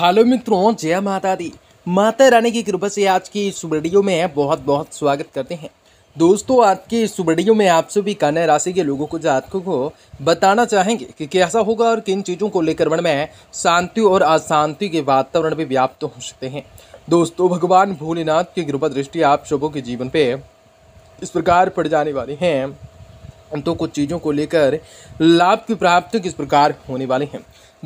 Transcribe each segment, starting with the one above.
hello मित्रों जय माता दी माता रानी की कृपा से आज की इस वीडियो में बहुत बहुत स्वागत करते हैं दोस्तों आज की इस वीडियो में आप सभी कन्या राशि के लोगों को जातकों को बताना चाहेंगे कि कैसा होगा और किन चीज़ों को लेकर मन में शांति और अशांति के वातावरण भी व्याप्त हो सकते हैं दोस्तों भगवान भोलेनाथ की कृपा दृष्टि आप सबों के जीवन पर इस प्रकार पड़ जाने वाली हैं तो कुछ चीज़ों को लेकर लाभ की प्राप्ति किस प्रकार होने वाली है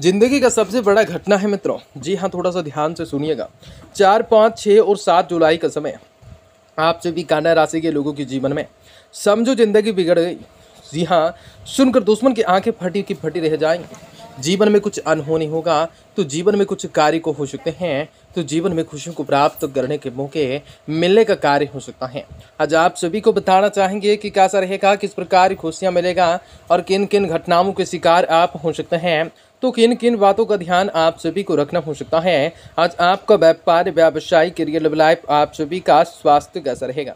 जिंदगी का सबसे बड़ा घटना है मित्रों जी हाँ थोड़ा सा ध्यान से सुनिएगा चार पाँच छः और सात जुलाई का समय आप सभी काना राशि के लोगों के जीवन में समझो जिंदगी बिगड़ गई जी हाँ सुनकर दुश्मन की आंखें फटी की फटी रह जाएंगी जीवन में कुछ अनहोनी होगा तो जीवन में कुछ कार्य को हो सकते हैं तो जीवन में खुशियों को प्राप्त करने के मौके मिलने का कार्य हो सकता है आज आप सभी को बताना चाहेंगे कि कैसा रहेगा किस प्रकार खुशियाँ मिलेगा और किन किन घटनाओं के शिकार आप हो सकते हैं तो किन किन बातों का ध्यान आप सभी को रखना हो सकता है आज आपका व्यापार व्यवसाय करियर लाइफ आप सभी का स्वास्थ्य कैसा रहेगा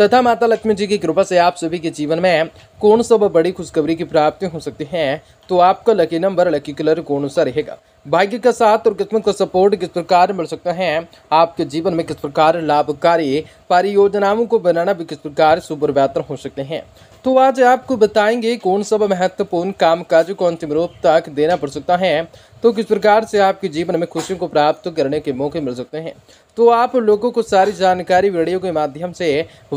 तथा माता लक्ष्मी जी की कृपा से आप सभी के जीवन में कौन सब बड़ी खुशखबरी की प्राप्ति हो सकती है तो आपका लकी नंबर लकी कलर कौन सा रहेगा भाग्य का साथ और किस्मत का सपोर्ट किस प्रकार मिल सकता है आपके जीवन में किस प्रकार लाभकारी परियोजनाओं को बनाना भी किस प्रकार सुपर बेहतर हो सकते हैं तो आज आपको बताएंगे कौन सा महत्वपूर्ण काम काज को अंतिम रूप तक देना पड़ सकता है तो किस प्रकार से आपके जीवन में खुशियों को प्राप्त करने के मौके मिल सकते हैं तो आप लोगों को सारी जानकारी वीडियो के माध्यम से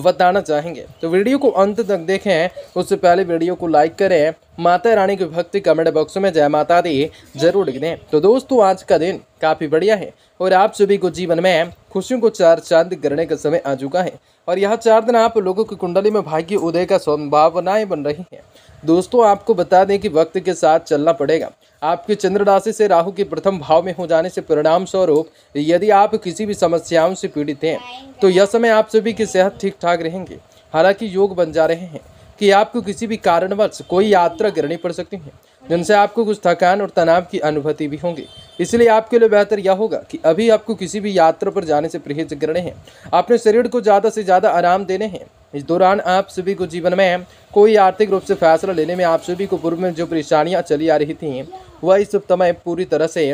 बताना चाहेंगे तो वीडियो को अंत तक देखें उससे पहले वीडियो को लाइक करें माता रानी की भक्ति कमेंट बॉक्स में जय माता दी जरूर लिख दें तो दोस्तों आज का दिन काफ़ी बढ़िया है और आप सभी को जीवन में खुशियों को चार चांद करने का समय आ चुका है और यह चार दिन आप लोगों की कुंडली में भाग्य उदय का संभावनाएं बन रही हैं दोस्तों आपको बता दें कि वक्त के साथ चलना पड़ेगा आपकी चंद्र राशि से राहु के प्रथम भाव में हो जाने से परिणाम स्वरूप यदि आप किसी भी समस्याओं से पीड़ित हैं तो यह समय आप सभी की सेहत ठीक ठाक रहेंगे हालांकि योग बन जा रहे हैं कि आपको किसी भी कारणवश कोई यात्रा करनी पड़ सकती है जिनसे आपको कुछ थकान और तनाव की अनुभूति भी होंगी इसलिए आपके लिए बेहतर यह होगा कि अभी आपको किसी भी यात्रा पर जाने से परहेज करने हैं अपने शरीर को ज़्यादा से ज़्यादा आराम देने हैं इस दौरान आप सभी को जीवन में कोई आर्थिक रूप से फैसला लेने में आप सभी को पूर्व में जो परेशानियाँ चली आ रही थी वह इस समय पूरी तरह से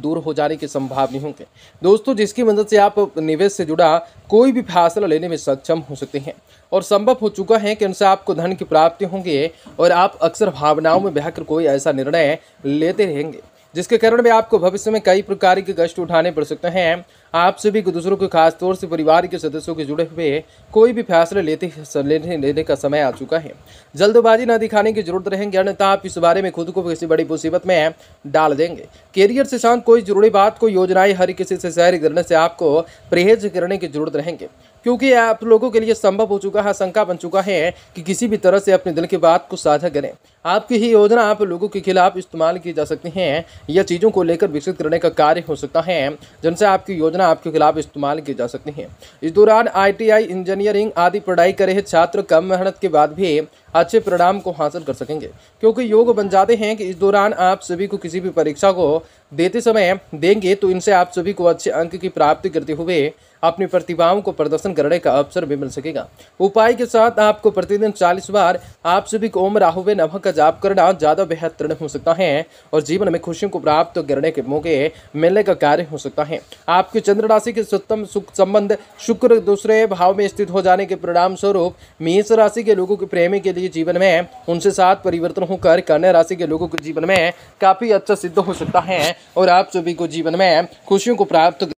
दूर हो जाने की संभावना होंगे दोस्तों जिसकी मदद से आप निवेश से जुड़ा कोई भी फैसला लेने में सक्षम हो सकते हैं और संभव हो चुका है कि उनसे आपको धन की प्राप्ति होंगी और आप अक्सर भावनाओं में बहकर कोई ऐसा निर्णय लेते रहेंगे जिसके कारण भी आपको भविष्य में कई प्रकार के कष्ट उठाने पड़ सकते हैं आप सभी को दूसरों खास तौर से परिवार के सदस्यों के जुड़े हुए कोई भी फैसले लेते लेने लेने का समय आ चुका है जल्दबाजी न दिखाने की जरूरत रहेंगे अन्यथा आप इस बारे में खुद को किसी बड़ी मुसीबत में डाल देंगे कैरियर से शांत कोई जरूरी बात को योजनाएं हर किसी से शेयर करने से आपको परहेज करने की जरूरत रहेंगे क्योंकि आप लोगों के लिए संभव हो चुका है शंका बन चुका है कि किसी भी तरह से अपने दिल की बात को साझा करें आपकी ही योजना आप लोगों के खिलाफ इस्तेमाल की जा सकती है या चीज़ों को लेकर विकसित करने का कार्य हो सकता है जिनसे आपकी योजना आपके खिलाफ इस्तेमाल की जा सकती है इस दौरान आईटीआई इंजीनियरिंग आदि पढ़ाई करे छात्र कम मेहनत के बाद भी अच्छे परिणाम को हासिल कर सकेंगे क्योंकि योग बन जाते हैं कि इस दौरान आप सभी को किसी भी परीक्षा को देते समय देंगे तो इनसे आप सभी को अच्छे अंक की प्राप्ति करते हुए अपनी प्रतिभाओं को प्रदर्शन करने का अवसर भी मिल सकेगा उपाय के साथ आपको प्रतिदिन 40 बार आप सभी को ओम राहुवे नमक का जाप करना ज़्यादा बेहतर हो सकता है और जीवन में खुशियों को प्राप्त करने के मौके मिलने का कार्य हो सकता है आपके चंद्र राशि के सत्तम सुख संबंध शुक्र दूसरे भाव में स्थित हो जाने के परिणाम स्वरूप मेष राशि के लोगों के प्रेमी के लिए जाती जीवन में उनसे साथ परिवर्तन होकर कन्या राशि के लोगों के जीवन में काफ़ी अच्छा सिद्ध हो सकता है और आप सभी को जीवन में खुशियों को प्राप्त